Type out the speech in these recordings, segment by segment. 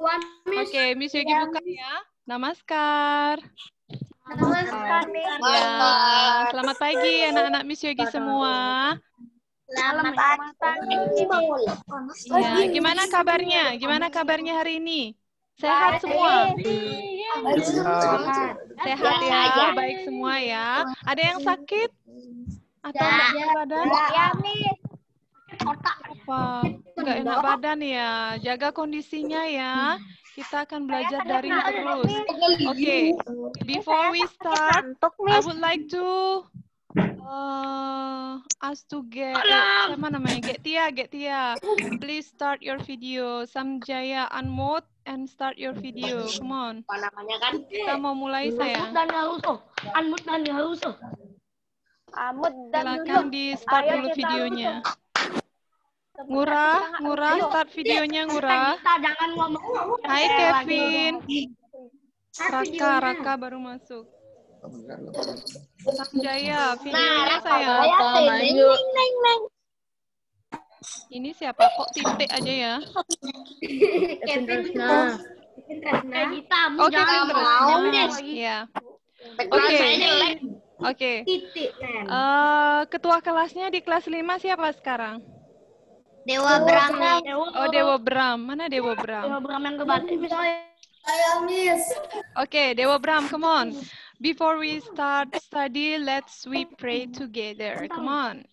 Oke, okay, Miss Yogi buka ya. Namaskar. Namaskar. Ya, selamat pagi anak-anak Miss Yogi semua. Selamat pagi. Ya, gimana kabarnya? Gimana kabarnya hari ini? Sehat semua? Sehat. Sehat ya, baik semua ya. Ada yang sakit? Atau ada? Ya, Miss otak. Apa? Enggak enak badan ya. Jaga kondisinya ya. Kita akan belajar dari terus. Oke. Okay. Before we start, I would like to Uh, ask to get siapa namanya get Getia please start your video Samjaya unmute and start your video come on namanya kan kita mau mulai saya dan harus oh unmute dan harus oh unmute dan silakan di start Ayo dulu videonya murah murah start videonya murah iya, Kita jangan ngomong. Hai iya, Kevin. Raka, Raka baru masuk. Sanjaya, nah, videonya sayang. Ini siapa? Kok titik aja ya? Kevin Tresna. Eh, oh, iya. Oke, Oke. Oke. Eh, ketua kelasnya di kelas 5 siapa sekarang? Dewa oh, Bram. Oh, Dewa Bram. Mana Dewa Bram? Dewa Bram yang kebalik. Saya miss. Okay, Dewa Bram, come on. Before we start study, let's we pray together. Come on.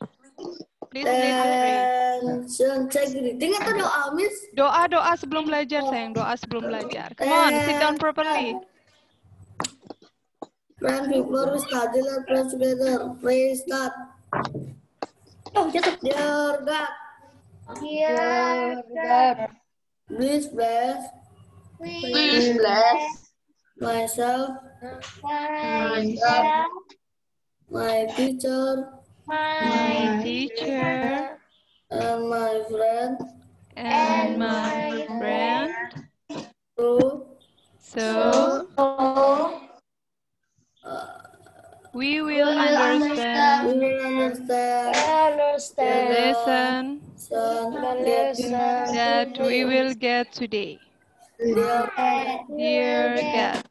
Please, please pray. Greeting atau doa, Miss? Doa, doa sebelum belajar, sayang. Doa sebelum belajar. Come on, sit down properly. Friend, before we study, let's pray together. please start. Oh, jatuh. Dear God, please bless, please bless myself, myself, my teacher, my teacher, and my friend, and my friend. So, so uh, we will understand, we will understand the lesson. that we will get today. Dear, God.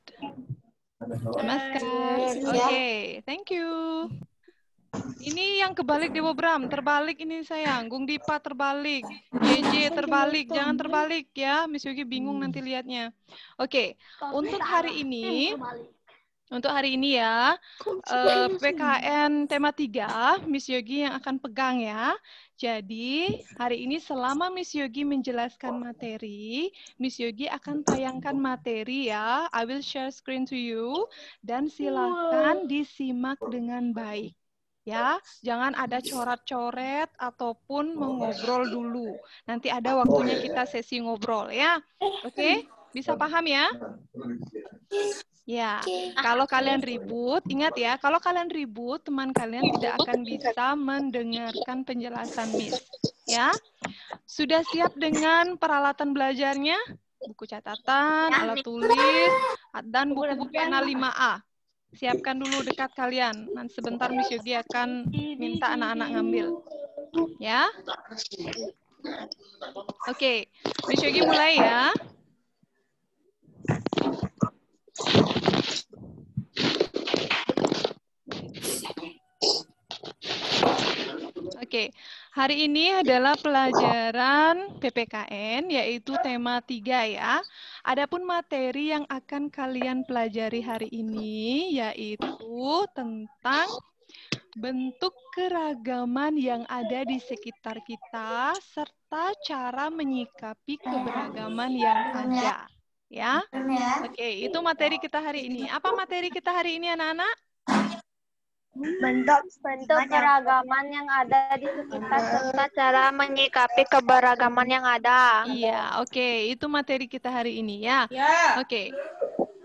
Namaskar. Oke, okay, thank you. Ini yang kebalik Dewa Bram, terbalik ini sayang. Gung Dipa terbalik, JJ terbalik, jangan terbalik ya. Miss Yuki bingung nanti liatnya. Oke, okay. untuk hari ini hmm, untuk hari ini ya, uh, eh, PKN tema 3, Miss Yogi yang akan pegang ya. Jadi, hari ini selama Miss Yogi menjelaskan materi, Miss Yogi akan tayangkan materi ya. I will share screen to you. Dan silakan disimak dengan baik ya. Jangan ada coret-coret ataupun mengobrol dulu. Nanti ada waktunya kita sesi ngobrol ya. Oke, okay? bisa paham ya? Ya, okay. kalau kalian ribut, ingat ya, kalau kalian ribut, teman kalian tidak akan bisa mendengarkan penjelasan Miss. Ya, sudah siap dengan peralatan belajarnya? Buku catatan, ya, alat tulis, dan buku pena 5A. Siapkan dulu dekat kalian. Nanti sebentar Miss Yogi akan minta anak-anak ngambil. Ya? Oke, okay. Miss Yogi mulai ya. Oke, hari ini adalah pelajaran PPKN yaitu tema 3 ya. Adapun materi yang akan kalian pelajari hari ini yaitu tentang bentuk keragaman yang ada di sekitar kita serta cara menyikapi keberagaman yang ada. Ya. Oke, itu materi kita hari ini. Apa materi kita hari ini anak-anak? bentuk-bentuk keragaman yang ada di sekitar serta cara menyikapi keberagaman yang ada. Iya, oke, okay. itu materi kita hari ini ya. Yeah. Oke. Okay.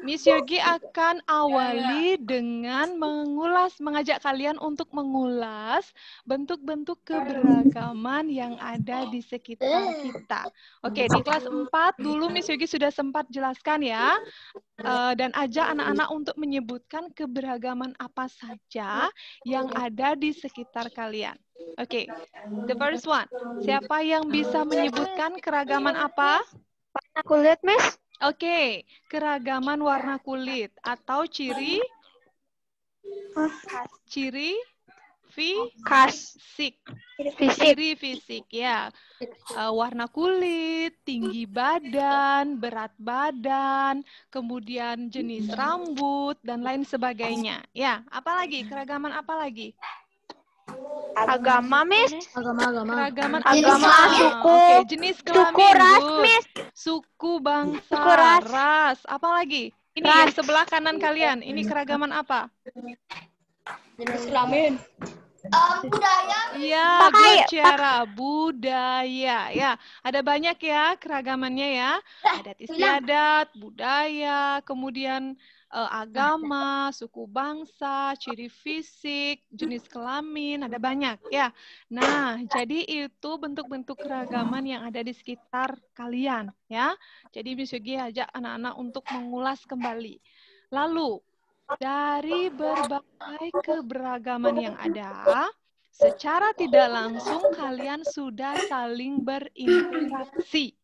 Miss Yogi akan ya, ya. awali dengan mengulas, mengajak kalian untuk mengulas bentuk-bentuk keberagaman yang ada di sekitar eh. kita. Oke, di kelas 4 dulu Miss Yogi sudah sempat jelaskan ya, uh, dan ajak anak-anak untuk menyebutkan keberagaman apa saja yang ada di sekitar kalian. Oke, okay. the first one. Siapa yang bisa menyebutkan keragaman apa? Aku lihat, Miss. Oke, keragaman warna kulit atau ciri ah. ciri fisik. Ciri fisik ya. Uh, warna kulit, tinggi badan, berat badan, kemudian jenis rambut dan lain sebagainya. Ya, apalagi keragaman apa lagi? agama mis agama agama keragaman agama, agama suku okay. jenis kelamin suku ras mis suku bangsa suku ras. ras apa lagi ini ras. yang sebelah kanan kalian ini keragaman apa jenis kelamin Uh, budaya Ya, good cara budaya ya ada banyak ya keragamannya ya eh, adat istiadat budaya kemudian Eh, agama, suku bangsa, ciri fisik, jenis kelamin, ada banyak ya. Nah, jadi itu bentuk-bentuk keragaman yang ada di sekitar kalian ya. Jadi Miss Yogi ajak anak-anak untuk mengulas kembali. Lalu dari berbagai keberagaman yang ada, secara tidak langsung kalian sudah saling berinteraksi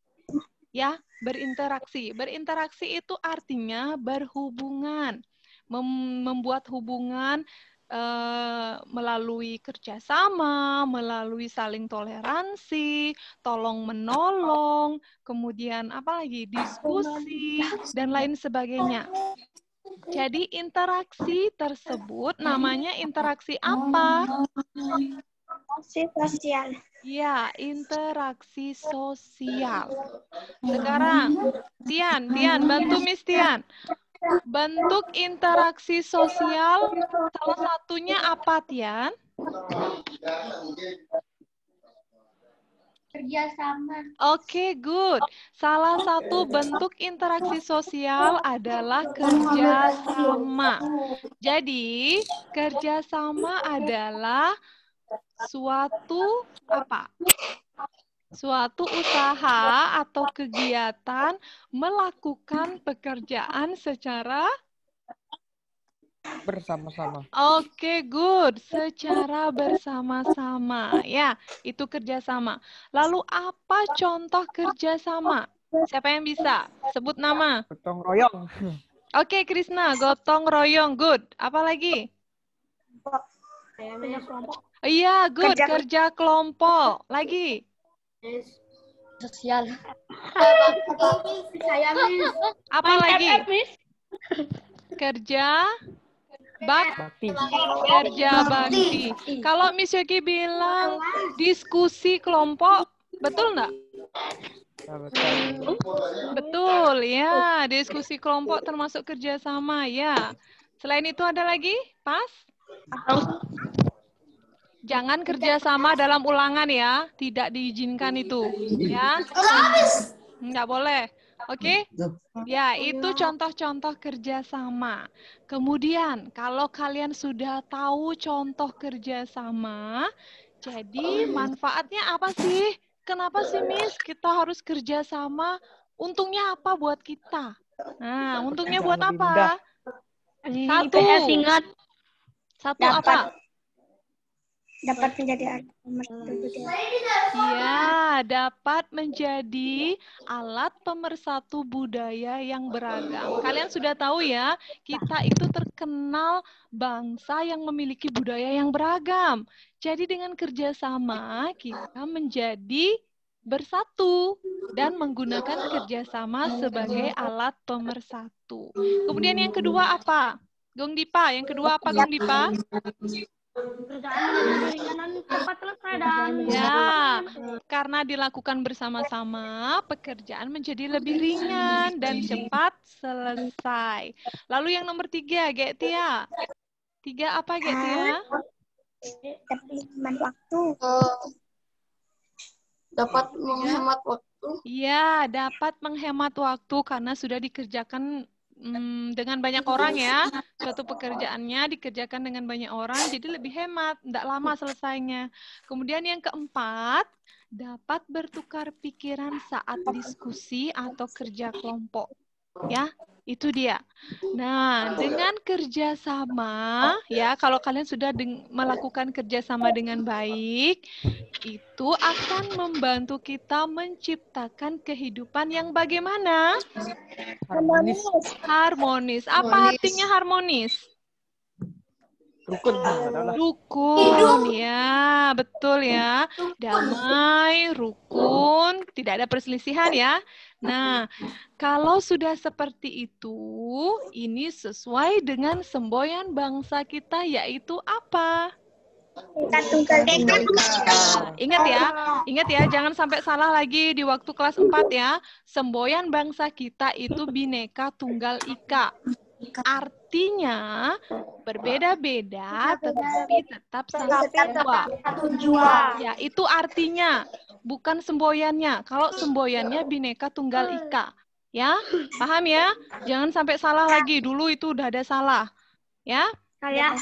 ya berinteraksi. Berinteraksi itu artinya berhubungan, mem membuat hubungan Uh, melalui kerjasama, melalui saling toleransi, tolong menolong, kemudian apalagi diskusi dan lain sebagainya. Jadi interaksi tersebut namanya interaksi apa? Interaksi sosial. Iya, interaksi sosial. Sekarang, Tian, Tian, bantu Miss Tian. Bentuk interaksi sosial salah satunya apa, Tian? kerjasama. Oke, okay, good. Salah satu bentuk interaksi sosial adalah kerjasama. Jadi, kerjasama adalah suatu apa? Suatu usaha atau kegiatan melakukan pekerjaan secara bersama-sama. Oke, okay, good. Secara bersama-sama, ya, itu kerjasama. Lalu apa contoh kerjasama? Siapa yang bisa? Sebut nama. Gotong royong. Oke, okay, Krisna, gotong royong, good. Apa lagi? Kerja kelompok. Iya, good. Kerja, kerja kelompok. Lagi. Sosial. Apa lagi? Eh, kerja bak bakti. Kerja bakti. Kalau Miss Yogi bilang diskusi kelompok, betul nggak? Ya, betul ya, diskusi kelompok termasuk kerjasama ya. Selain itu ada lagi, pas? Jangan kerjasama dalam ulangan ya, tidak diizinkan iya. itu, iya. ya. Nggak boleh. Oke, okay? ya itu contoh-contoh kerjasama. Kemudian kalau kalian sudah tahu contoh kerjasama, jadi oh, iya. manfaatnya apa sih? Kenapa sih Miss kita harus kerjasama? Untungnya apa buat kita? Nah, untungnya buat apa? Satu. ingat Satu apa? dapat menjadi alat pemersatu budaya. Iya, dapat menjadi alat pemersatu budaya yang beragam. Kalian sudah tahu ya, kita itu terkenal bangsa yang memiliki budaya yang beragam. Jadi dengan kerjasama kita menjadi bersatu dan menggunakan kerjasama sebagai alat pemersatu. Kemudian yang kedua apa? Gong Dipa, yang kedua apa Gong Dipa? cepat selesai ya karena dilakukan bersama-sama pekerjaan menjadi lebih ringan dan cepat selesai lalu yang nomor tiga Getia tiga apa Getia ah. Dapat waktu dapat ya. menghemat waktu Ya, dapat menghemat waktu karena sudah dikerjakan mm, dengan banyak orang ya. Ah, Suatu pekerjaannya dikerjakan dengan banyak orang, jadi lebih hemat, tidak lama iya. selesainya. Kemudian yang keempat, dapat bertukar pikiran saat diskusi atau kerja kelompok. Oh. ya itu dia. Nah, dengan kerjasama, ya, kalau kalian sudah melakukan kerjasama dengan baik, itu akan membantu kita menciptakan kehidupan yang bagaimana? Harmonis. Harmonis. Apa harmonis. artinya harmonis? Rukun. Rukun, ya, betul ya. Damai, rukun, tidak ada perselisihan ya. Nah, kalau sudah seperti itu, ini sesuai dengan semboyan bangsa kita yaitu apa? Tunggal Ika. Ingat ya, ingat ya, jangan sampai salah lagi di waktu kelas 4 ya. Semboyan bangsa kita itu Bineka Tunggal Ika. Artinya berbeda-beda tetapi tetap satu jua. Ya, itu artinya bukan semboyannya. Kalau semboyannya iya. Bineka Tunggal hmm. Ika. Ya, paham ya? Jangan sampai salah iya. lagi. Dulu itu udah ada salah. Ya? Saya.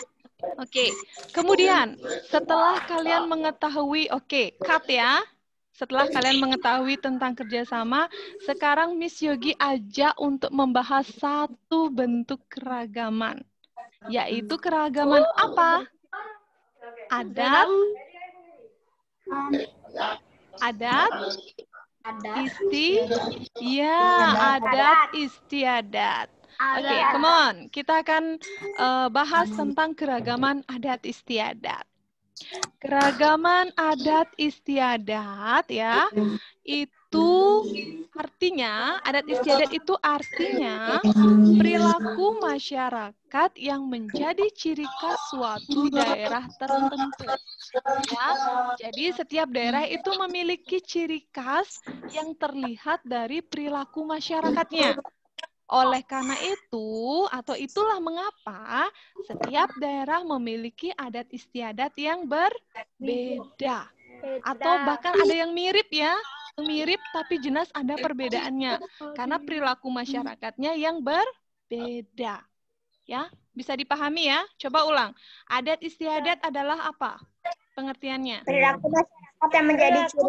Oke. Kemudian, setelah kalian mengetahui, oke, okay, cut ya. Setelah kalian mengetahui tentang kerjasama, sekarang Miss Yogi ajak untuk membahas satu bentuk keragaman. Yaitu hmm. keragaman apa? Oh. Adat, hmm. Adat, isti, ya adat, istiadat. Oke, okay, come on. Kita akan uh, bahas tentang keragaman adat istiadat. Keragaman adat istiadat ya, mm. itu Artinya, adat iya. istiadat itu artinya hmm. perilaku masyarakat yang menjadi ciri khas suatu hmm. daerah tertentu. Ya, jadi setiap daerah itu memiliki ciri khas yang terlihat dari perilaku masyarakatnya. Oleh karena itu, atau itulah mengapa setiap daerah memiliki adat istiadat yang berbeda. Atau bahkan ada yang mirip ya mirip tapi jelas ada iya, perbedaannya karena perilaku hmm. masyarakatnya yang berbeda. Ya, bisa dipahami ya? Coba ulang. Adat istiadat adalah apa? Pengertiannya. Perilaku masyarakat yang menjadi ciri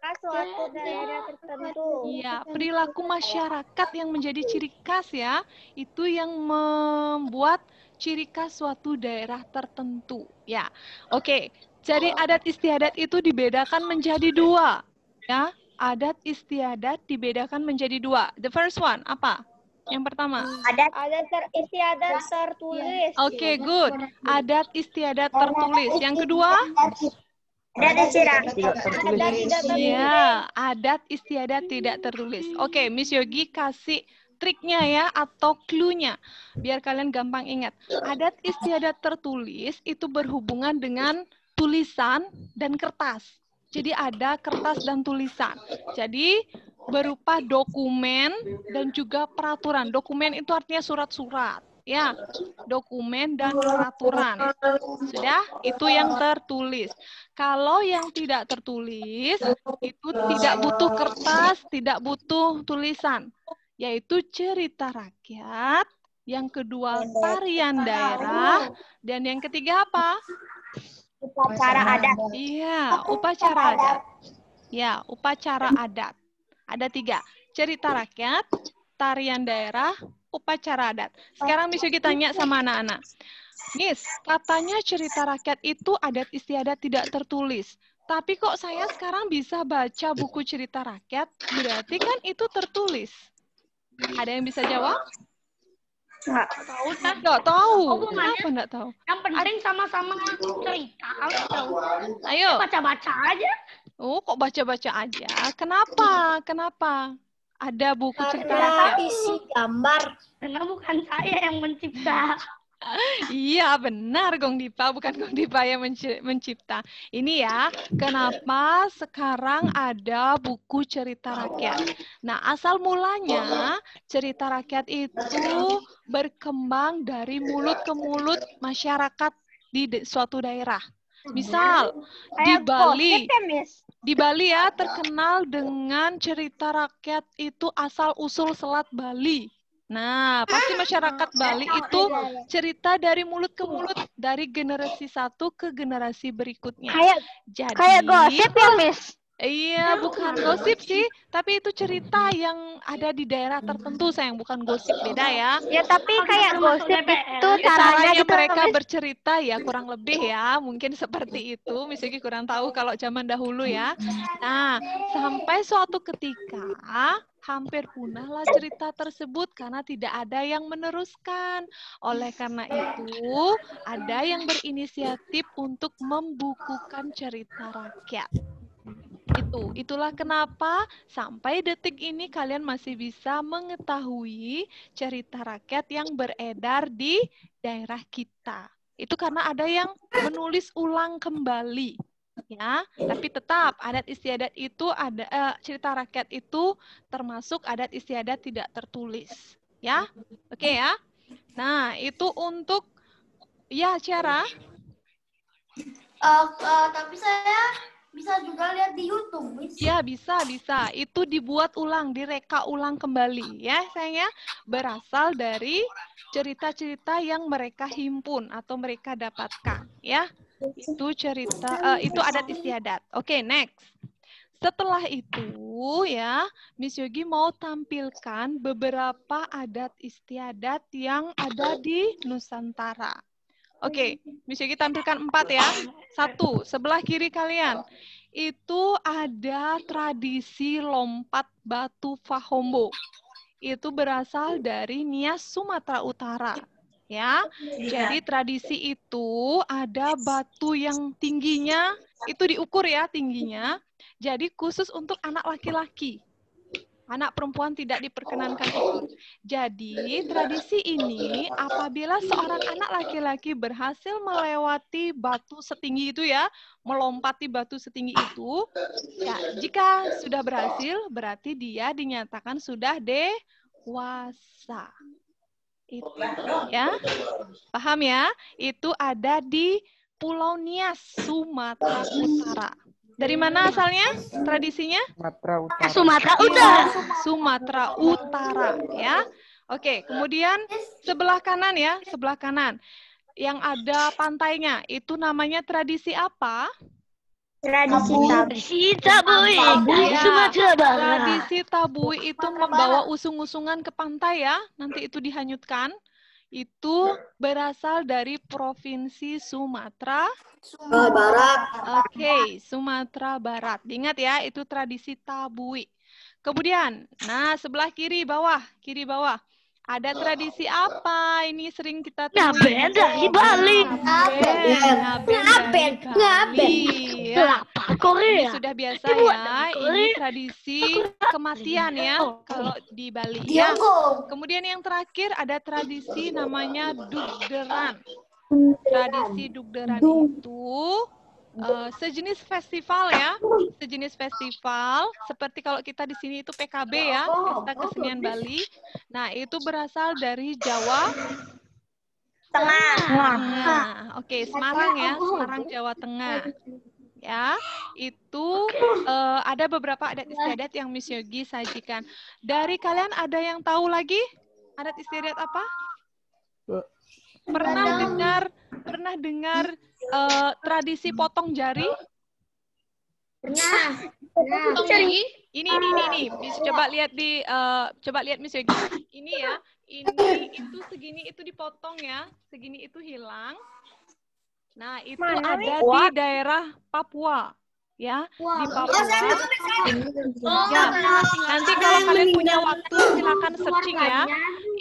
khas suatu daerah tertentu. Iya, perilaku masyarakat yang menjadi ciri khas ya, itu yang membuat ciri khas suatu daerah tertentu. Ya, oke. Jadi oh. adat istiadat itu dibedakan menjadi dua, ya. Adat istiadat dibedakan menjadi dua. The first one apa? Yang pertama. Adat istiadat ya. tertulis. Oke, okay, iya, good. Adat istiadat tertulis. Yang kedua? Adat istiadat tertulis. Ya, adat istiadat tidak tertulis. Oke, okay, Miss Yogi kasih triknya ya atau clue-nya biar kalian gampang ingat. Adat istiadat tertulis itu berhubungan dengan tulisan dan kertas. Jadi ada kertas dan tulisan. Jadi berupa dokumen dan juga peraturan. Dokumen itu artinya surat-surat, ya. Dokumen dan peraturan. Sudah, itu yang tertulis. Kalau yang tidak tertulis, itu tidak butuh kertas, tidak butuh tulisan, yaitu cerita rakyat, yang kedua tarian daerah, dan yang ketiga apa? upacara adat. Iya, upacara adat. Iya, upacara adat. Ada tiga, cerita rakyat, tarian daerah, upacara adat. Sekarang Miss Yuki tanya sama anak-anak. Miss, katanya cerita rakyat itu adat istiadat tidak tertulis. Tapi kok saya sekarang bisa baca buku cerita rakyat? Berarti kan itu tertulis. Ada yang bisa jawab? Enggak tahu. Enggak tahu. Kenapa enggak tahu? Yang penting sama-sama cerita. Gitu. Ayo. Baca-baca aja. Oh, kok baca-baca aja? Kenapa? Kenapa? Ada buku cerita. Karena isi gambar. Karena bukan saya yang mencipta. Iya benar Gong Dipa, bukan Gong Dipa yang mencipta. Ini ya, kenapa sekarang ada buku cerita rakyat. Nah, asal mulanya cerita rakyat itu berkembang dari mulut ke mulut masyarakat di suatu daerah. Misal di Bali, ya kan, di Bali ya terkenal dengan cerita rakyat itu asal usul Selat Bali Nah, pasti masyarakat Bali oh, itu iya, iya. cerita dari mulut ke mulut dari generasi satu ke generasi berikutnya. Kayak jadi kayak gosip ya, Miss. Iya, bukan gosip sih, tapi itu cerita yang ada di daerah tertentu, sayang, bukan gosip beda ya. Ya, tapi kayak gosip itu ya, caranya gitu, mereka bercerita ya, kurang lebih ya, mungkin seperti itu. Misalnya kurang tahu kalau zaman dahulu ya. Nah, sampai suatu ketika hampir punahlah cerita tersebut karena tidak ada yang meneruskan. Oleh karena itu, ada yang berinisiatif untuk membukukan cerita rakyat. Itu, itulah kenapa sampai detik ini kalian masih bisa mengetahui cerita rakyat yang beredar di daerah kita. Itu karena ada yang menulis ulang kembali ya tapi tetap adat istiadat itu ada eh, cerita rakyat itu termasuk adat istiadat tidak tertulis ya oke okay, ya nah itu untuk ya cara. uh, eh, uh, eh, tapi saya bisa juga lihat di YouTube. Miss. Ya, bisa, bisa. Itu dibuat ulang, direka ulang kembali ya, sayangnya Berasal dari cerita-cerita yang mereka himpun atau mereka dapatkan ya itu cerita uh, itu adat istiadat. Oke, okay, next. Setelah itu ya, Miss Yogi mau tampilkan beberapa adat istiadat yang ada di Nusantara. Oke, okay, Miss Yogi tampilkan empat ya. Satu, sebelah kiri kalian. Itu ada tradisi lompat batu Fahombo. Itu berasal dari Nias, Sumatera Utara ya. Iya. Jadi tradisi itu ada batu yang tingginya itu diukur ya tingginya. Jadi khusus untuk anak laki-laki. Anak perempuan tidak diperkenankan oh. ikut. Jadi tradisi ini apabila seorang anak laki-laki berhasil melewati batu setinggi itu ya, melompati batu setinggi itu, ya jika sudah berhasil berarti dia dinyatakan sudah dewasa itu ya paham ya itu ada di Pulau Nias Sumatera Utara dari mana asalnya tradisinya Sumatera Utara Sumatera iya, Utara Sumatera Utara ya oke kemudian sebelah kanan ya sebelah kanan yang ada pantainya itu namanya tradisi apa Tradisi tabuik, Tradisi tabui. Ya. Tradisi tabui ya. itu membawa usung-usungan ke pantai ya. Nanti itu dihanyutkan. Itu ya. berasal dari Provinsi Sumatera. Sumatera Barat. Oke, okay, Sumatera Barat. Ingat ya, itu tradisi tabui. Kemudian, nah sebelah kiri bawah, kiri bawah. Ada eh, tradisi eh, apa? Ini sering kita temui. Ngaben dari Bali. Ngaben. Ngaben. Ngaben. Kelapa Korea. Ini sudah biasa ya. Ini tradisi kematian ya kalau di Bali. Ya. Kemudian yang terakhir ada tradisi namanya dugderan. Tradisi dugderan itu Eh, sejenis festival ya, sejenis festival seperti kalau kita di sini itu PKB ya, Pesta Kesenian Bali. Nah, itu berasal dari Jawa Tengah. Nah, Oke, okay, Semarang ya, Semarang Jawa Tengah. Ya, itu uh, ada beberapa adat istiadat yang Miss Yogi sajikan. Dari kalian ada yang tahu lagi adat istiadat apa? Eh, Pernah Kadang. dengar pernah dengar uh, tradisi potong jari? Pernah. Potong jari? Ini ini ini ini. Bisa coba lihat di uh, coba lihat Miss Yogi. Ini ya. Ini itu segini itu dipotong ya. Segini itu hilang. Nah, itu Mana ada di daerah Papua ya wow. di Papua. Iya, iya, iya. ya, oh, ya. Nanti kalau kalian punya waktu silakan searching ya.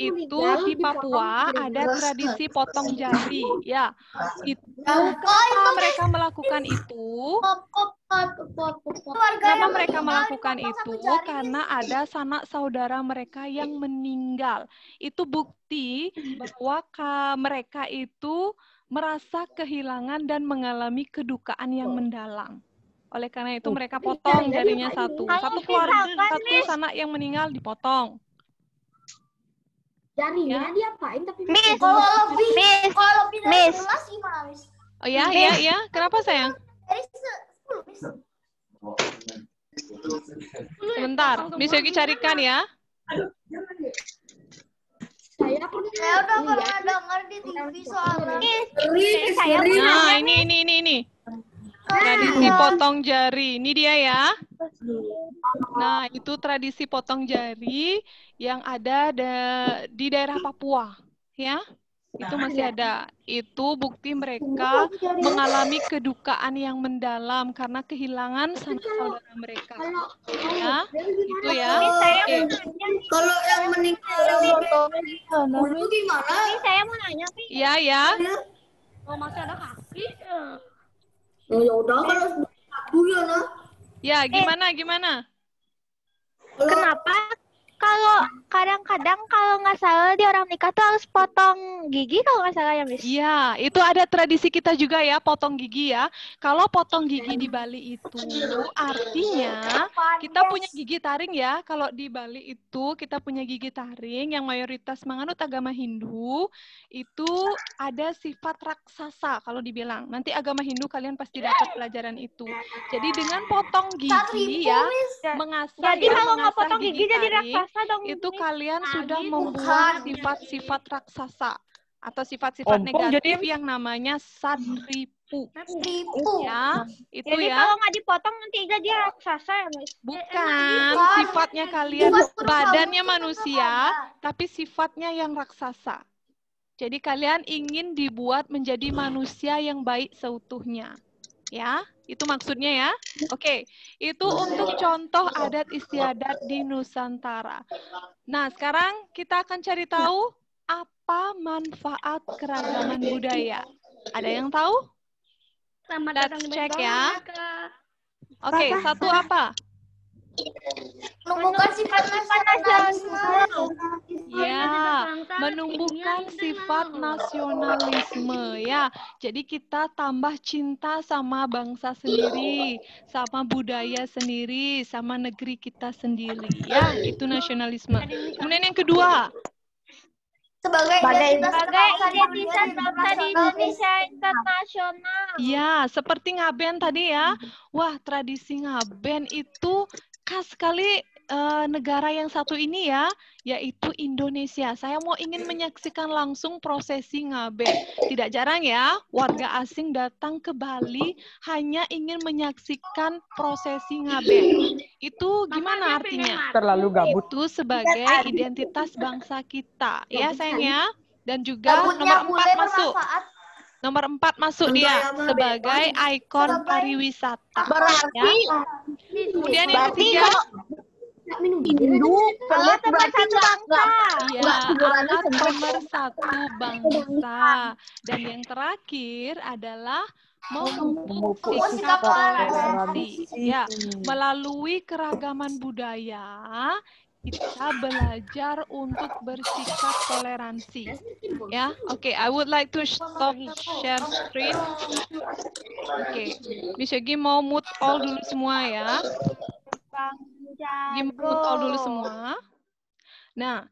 Itu di Papua ada tradisi potong jari ya. Itu kenapa mereka melakukan itu? Kenapa mereka melakukan itu? Karena ada sanak saudara mereka yang meninggal. Itu bukti bahwa mereka itu merasa kehilangan dan mengalami kedukaan yang mendalam. Oleh karena itu mereka iya, potong jarinya satu. Satu keluarga satu sanak yang meninggal dipotong. Jarinya ya. dia apain tapi Miss, kalau lebih miss, kalau miss. Oh ya, ya, ya. Kenapa sayang? Sebentar, Miss Yogi carikan ya. Saya udah pernah dengar di TV soalnya. Nah, ini ini ini ini. Tradisi ah. potong jari. Ini dia ya. Nah, itu tradisi potong jari yang ada di daerah Papua, ya. Itu nah, masih iya. ada. Itu bukti mereka mengalami kedukaan yang mendalam karena kehilangan sanak saudara mereka. Iya. Ya, itu ya. Eh. Kalau yang meninggal gimana? Ini saya mau nanya, Iya, ya. Oh, masih ada kaki. Eh, Ya, ya udah kalau satu ya nah. Ya, gimana eh. gimana? Kenapa kalau kadang-kadang kalau nggak salah di orang nikah tuh harus potong gigi kalau nggak salah ya Miss. Iya, itu ada tradisi kita juga ya potong gigi ya. Kalau potong gigi di iya. Bali itu artinya kita punya gigi taring ya. Kalau di Bali itu kita punya gigi taring yang mayoritas menganut agama Hindu itu ada sifat raksasa kalau dibilang. Nanti agama Hindu kalian pasti dapat pelajaran itu. Jadi dengan potong gigi ya mengasah Jadi ya, kalau nggak potong gigi, gigi jadi raksasa raksasa dong. Itu ini. kalian sudah membuat sifat-sifat raksasa atau sifat-sifat negatif jadi... yang namanya sadripu. Sadripu. Ya, itu jadi ya. kalau nggak dipotong nanti jadi dia raksasa ya, Mas. Eh, eh, bukan, eh, sifatnya kalian badannya manusia, tapi sifatnya yang raksasa. Jadi kalian ingin dibuat menjadi manusia yang baik seutuhnya ya. Itu maksudnya ya. ya. Oke, okay. itu untuk contoh adat istiadat di Nusantara. Nah, sekarang kita akan cari ya. tahu apa manfaat keragaman budaya. Ada yang tahu? Selamat Let's datang cek ya. Oke, okay, satu apa? menumbuhkan sifat nasionalisme. Ya, menumbuhkan sifat nasionalisme ya. Jadi kita tambah cinta sama bangsa sendiri, sama budaya sendiri, sama negeri kita sendiri ya. Itu nasionalisme. Kemudian yang kedua, sebagai identitas bangsa di Indonesia internasional. Ya, seperti ngaben tadi ya. Wah, tradisi ngaben itu khas sekali uh, negara yang satu ini ya, yaitu Indonesia. Saya mau ingin menyaksikan langsung prosesi ngabe. Tidak jarang ya, warga asing datang ke Bali hanya ingin menyaksikan prosesi ngabe. Itu gimana artinya? Terlalu gabut. Itu sebagai identitas bangsa kita, iya, ya sayangnya. Dan juga nomor empat masuk. Nomor empat masuk Tentu dia ya, sebagai oh, iya. ikon pariwisata. Berarti, ya. kemudian yang ketiga Indu, pelat berarti bangsa. Iya, iya alat nomor satu bangsa. Dan yang terakhir adalah memupuk Ya, melalui keragaman budaya kita belajar untuk bersikap toleransi. Ya, yeah? oke. Okay, I would like to stop share screen. Oke, okay. gini mau mute all dulu semua ya. Bisyogi mute all dulu semua. Nah,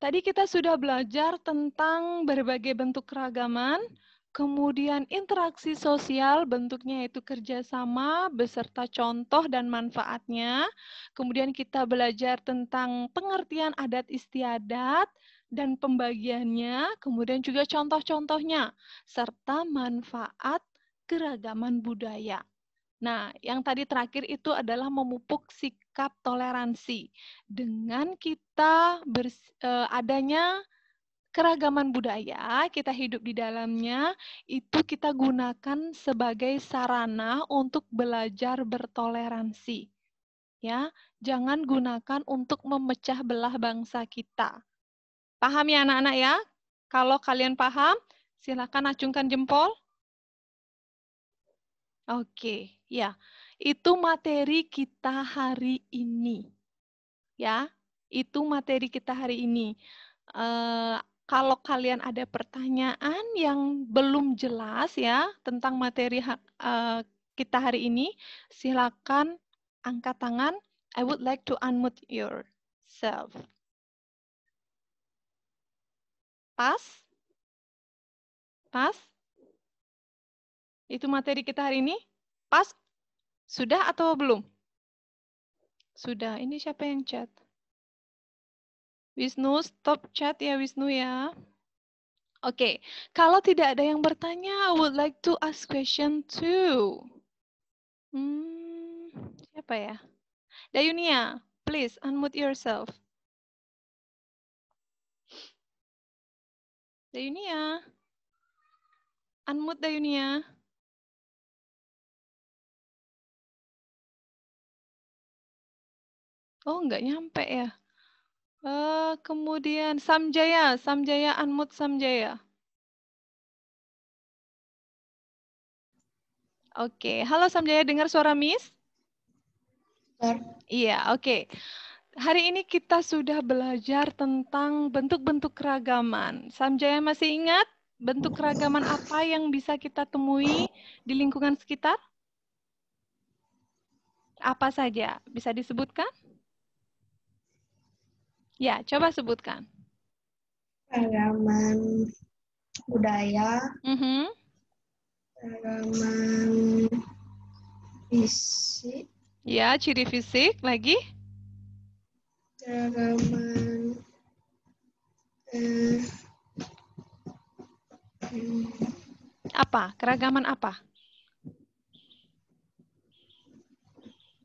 tadi kita sudah belajar tentang berbagai bentuk keragaman. Kemudian interaksi sosial bentuknya itu kerjasama beserta contoh dan manfaatnya. Kemudian kita belajar tentang pengertian adat istiadat dan pembagiannya. Kemudian juga contoh-contohnya serta manfaat keragaman budaya. Nah, yang tadi terakhir itu adalah memupuk sikap toleransi dengan kita bers eh, adanya keragaman budaya kita hidup di dalamnya itu kita gunakan sebagai sarana untuk belajar bertoleransi. Ya, jangan gunakan untuk memecah belah bangsa kita. Paham ya anak-anak ya? Kalau kalian paham, silakan acungkan jempol. Oke, ya. Itu materi kita hari ini. Ya, itu materi kita hari ini. Eh, kalau kalian ada pertanyaan yang belum jelas ya tentang materi uh, kita hari ini, silakan angkat tangan. I would like to unmute yourself. Pas? Pas? Itu materi kita hari ini? Pas? Sudah atau belum? Sudah. Ini siapa yang chat? Wisnu, stop chat ya Wisnu ya. Oke, okay. kalau tidak ada yang bertanya, I would like to ask question too. Hmm, siapa ya? Dayunia, please unmute yourself. Dayunia, unmute Dayunia. Oh, nggak nyampe ya. Eh, kemudian Samjaya, Samjaya Anmut Samjaya. Oke, okay. halo Samjaya, dengar suara Miss? Dengar. Iya, oke. Okay. Hari ini kita sudah belajar tentang bentuk-bentuk keragaman. Samjaya masih ingat bentuk keragaman apa yang bisa kita temui di lingkungan sekitar? Apa saja? Bisa disebutkan? Ya, coba sebutkan. Halaman budaya. Mm -hmm. Halaman fisik. Ya, ciri fisik lagi. Halaman eh, hmm. apa? Keragaman apa?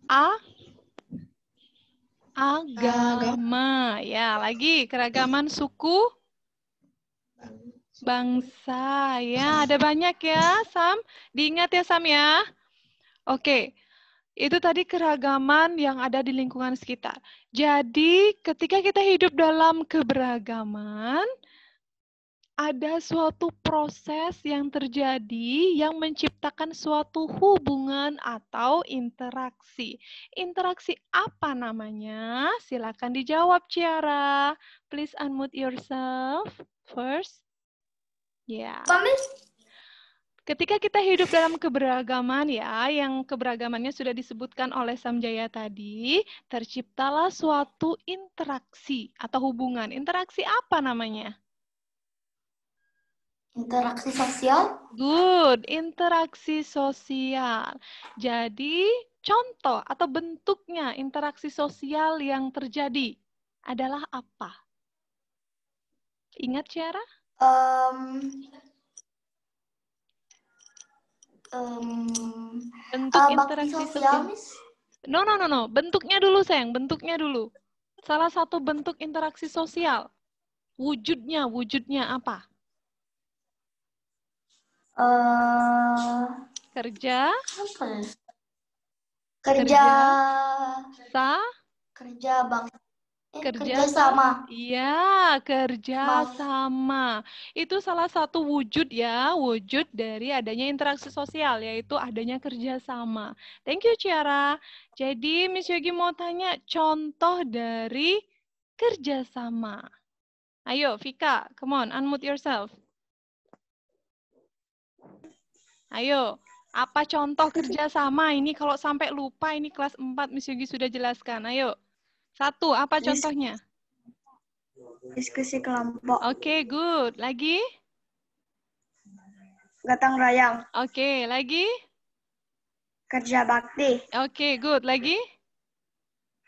A Agama. Ya, lagi keragaman suku bangsa. Ya, ada banyak ya, Sam. Diingat ya, Sam ya. Oke. Itu tadi keragaman yang ada di lingkungan sekitar. Jadi, ketika kita hidup dalam keberagaman, ada suatu proses yang terjadi yang menciptakan suatu hubungan atau interaksi. Interaksi apa namanya? Silakan dijawab, Ciara. Please unmute yourself first. Ya. Yeah. Ketika kita hidup dalam keberagaman ya, yang keberagamannya sudah disebutkan oleh Samjaya tadi, terciptalah suatu interaksi atau hubungan. Interaksi apa namanya? Interaksi sosial? Good, interaksi sosial. Jadi, contoh atau bentuknya interaksi sosial yang terjadi adalah apa? Ingat, Ciara? Um, um, Bentuk uh, interaksi sosial? sosial. No, no, no, no. Bentuknya dulu, sayang. Bentuknya dulu. Salah satu bentuk interaksi sosial. Wujudnya, wujudnya apa? Eh, ya? kerja kerja sa kerja bang eh, kerja, sama iya kerja sama itu salah satu wujud ya wujud dari adanya interaksi sosial yaitu adanya kerja sama thank you Ciara jadi Miss Yogi mau tanya contoh dari kerja sama ayo Vika come on unmute yourself Ayo, apa contoh kerjasama ini kalau sampai lupa ini kelas 4 Miss Yugi sudah jelaskan. Ayo. Satu, apa contohnya? Diskusi kelompok. Oke, okay, good. Lagi? Gatang rayang. Oke, okay, lagi? Kerja bakti. Oke, okay, good. Lagi?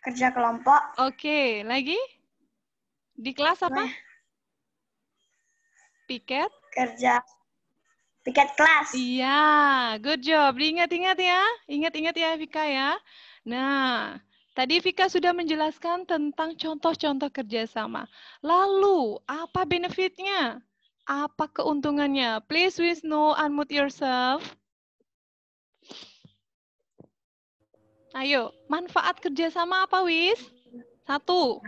Kerja kelompok. Oke, okay, lagi? Di kelas apa? Piket? Kerja Tiket kelas. Iya, good job. ingat ingat ya. Ingat-ingat ya Vika ya. Nah, Tadi Vika sudah menjelaskan tentang contoh-contoh kerjasama. Lalu, apa benefitnya? Apa keuntungannya? Please, Wisnu, unmute yourself. Ayo, manfaat kerjasama apa, Wis? Satu.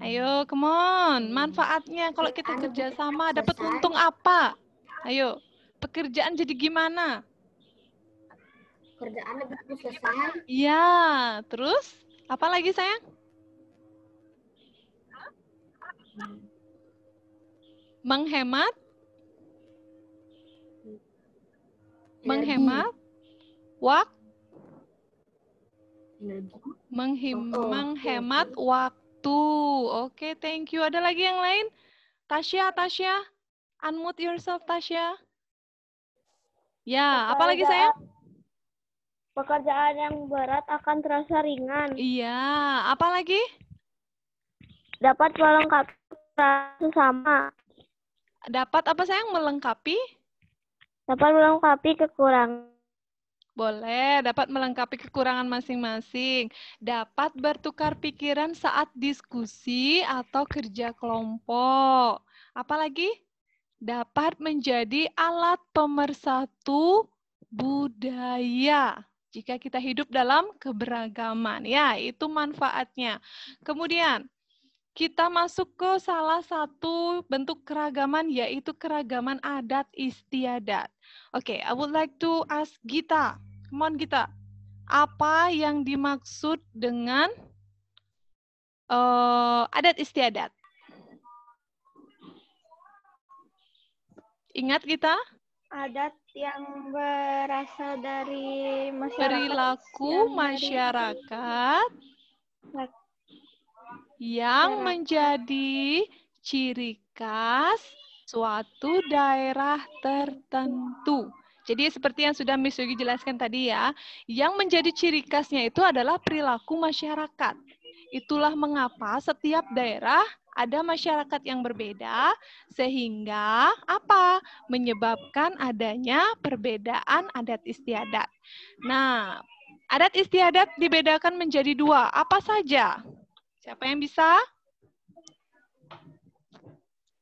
Ayo, hmm. come on. Hmm. Manfaatnya kalau iya kita kan? kerja sama dapat untung apa? Ayo, pekerjaan jadi gimana? Kerjaan lebih selesai. Iya, terus apa lagi sayang? Hmm. Menghemat? Menghemat? Waktu? Oh, oh, oh, menghemat waktu Gitu. Oke, okay, thank you. Ada lagi yang lain? Tasya, Tasya. Unmute yourself, Tasya. Ya, apa lagi saya? Pekerjaan yang berat akan terasa ringan. Iya, apa lagi? Dapat melengkapi sesama. Dapat apa sayang melengkapi? Dapat melengkapi kekurangan boleh, dapat melengkapi kekurangan masing-masing, dapat bertukar pikiran saat diskusi atau kerja kelompok. Apalagi dapat menjadi alat pemersatu budaya jika kita hidup dalam keberagaman. Ya, itu manfaatnya. Kemudian, kita masuk ke salah satu bentuk keragaman yaitu keragaman adat istiadat. Oke, okay, I would like to ask Gita. Come on Gita. Apa yang dimaksud dengan uh, adat istiadat? Ingat kita? Adat yang berasal dari masyarakat. Perilaku masyarakat. Dari yang menjadi ciri khas suatu daerah tertentu. Jadi seperti yang sudah Miss Yogi jelaskan tadi ya, yang menjadi ciri khasnya itu adalah perilaku masyarakat. Itulah mengapa setiap daerah ada masyarakat yang berbeda sehingga apa? menyebabkan adanya perbedaan adat istiadat. Nah, adat istiadat dibedakan menjadi dua, apa saja? Siapa yang bisa?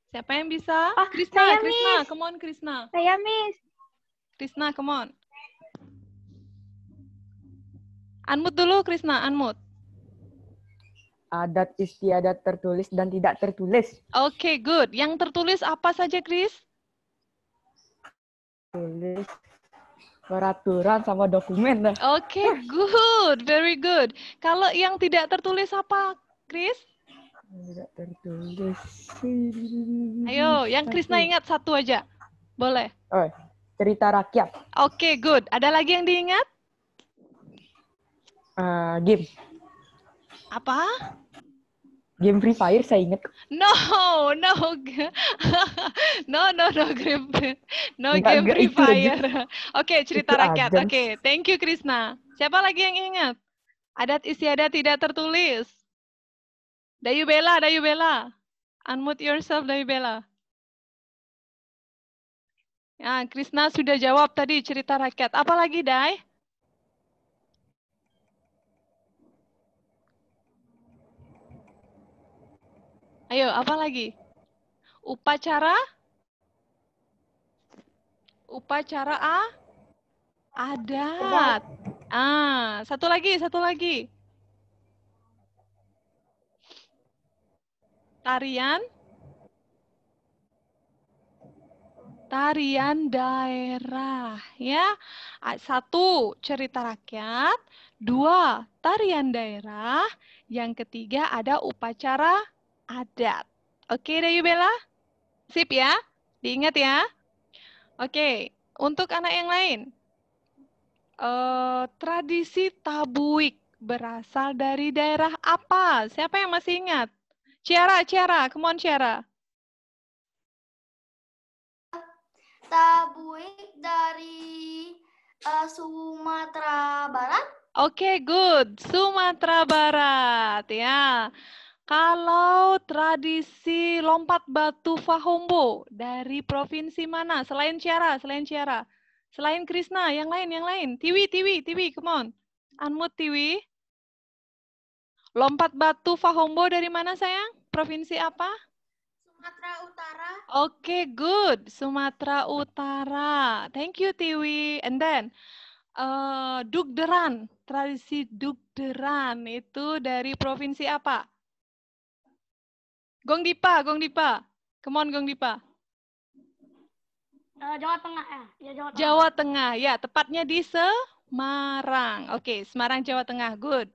Siapa yang bisa? Oh, ah, Krishna, saya Krishna, miss. come on Krishna. Saya miss. Krishna, come on. Anmut dulu Krishna, anmut Adat istiadat tertulis dan tidak tertulis. Oke, okay, good. Yang tertulis apa saja, Kris? Tulis peraturan sama dokumen. Oke, okay, good. Very good. Kalau yang tidak tertulis apa, Chris? Tidak tertulis. Ayo, yang Krisna ingat satu aja. Boleh. Oh, cerita rakyat. Oke, okay, good. Ada lagi yang diingat? Uh, game. Apa? Game Free Fire saya ingat. No, no. no, no, no game. No game Free Fire. Oke, okay, cerita itu rakyat. Oke, okay, thank you Krisna. Siapa lagi yang ingat? Adat istiadat tidak tertulis. Dayu Bella, Dayu Bella. Unmute yourself, Dayu Bella. Ya, ah, Krishna sudah jawab tadi cerita rakyat. Apalagi, Dai? Ayo, apa lagi? Upacara? Upacara A? Adat. Ah, satu lagi, satu lagi. Tarian? Tarian daerah, ya. Satu, cerita rakyat. Dua, tarian daerah. Yang ketiga ada upacara adat. Oke, Dayu Bella? Sip ya? Diingat ya? Oke, untuk anak yang lain. Eh, tradisi tabuik berasal dari daerah apa? Siapa yang masih ingat? Ciara, Ciara, come on Ciara. Tabuik dari uh, Sumatera Barat. Oke, okay, good. Sumatera Barat, ya. Kalau tradisi lompat batu Fahombo dari provinsi mana? Selain Ciara, selain Ciara. Selain Krishna, yang lain, yang lain. Tiwi, Tiwi, Tiwi, come on. Anmut, Tiwi. Lompat batu Fahombo dari mana sayang? Provinsi apa? Sumatera Utara. Oke, okay, good. Sumatera Utara. Thank you Tiwi. And then uh, dugderan, tradisi dukderan itu dari provinsi apa? Gong Dipa, Gong Dipa. Come on Gong Dipa. Eh, Jawa Tengah ya. ya Jawa, Tengah. Jawa Tengah. Ya, tepatnya di Semarang. Oke, okay, Semarang Jawa Tengah. Good.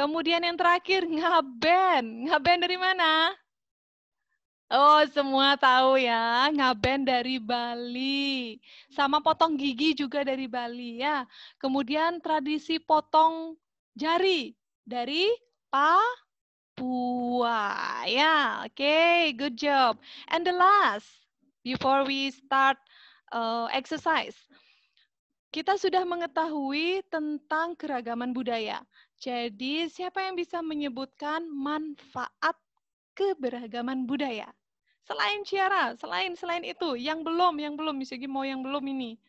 Kemudian yang terakhir, ngaben. Ngaben dari mana? Oh, semua tahu ya, ngaben dari Bali. Sama potong gigi juga dari Bali ya. Kemudian tradisi potong jari dari Papua. Ya, oke, okay, good job. And the last, before we start uh, exercise, kita sudah mengetahui tentang keragaman budaya. Jadi, siapa yang bisa menyebutkan manfaat keberagaman budaya? Selain Ciara, selain selain itu, yang belum, yang belum, misalnya mau yang belum ini.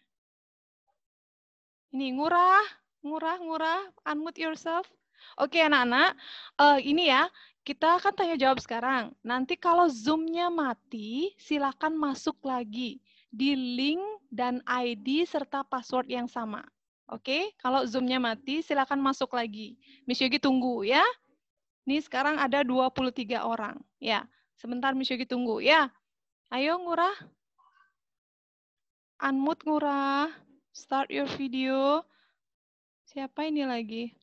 Ini ngurah, ngurah, ngurah, unmute yourself. Oke anak-anak, uh, ini ya, kita akan tanya jawab sekarang. Nanti kalau Zoom-nya mati, silakan masuk lagi di link dan ID serta password yang sama. Oke, kalau zoomnya mati, silakan masuk lagi. Miss Yogi tunggu ya. Ini sekarang ada 23 orang. Ya, sebentar Miss Yogi tunggu. Ya, ayo ngurah. Unmute ngurah. Start your video. Siapa ini lagi?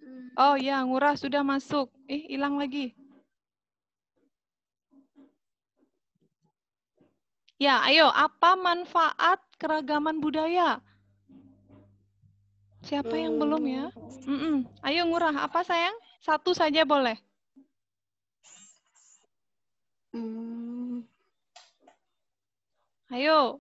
Hmm. Oh ya, ngurah sudah masuk. Eh, hilang lagi. Ya, ayo, apa manfaat keragaman budaya? Siapa yang belum ya? Mm -mm. Ayo ngurah. Apa sayang? Satu saja boleh. Hmm. Ayo.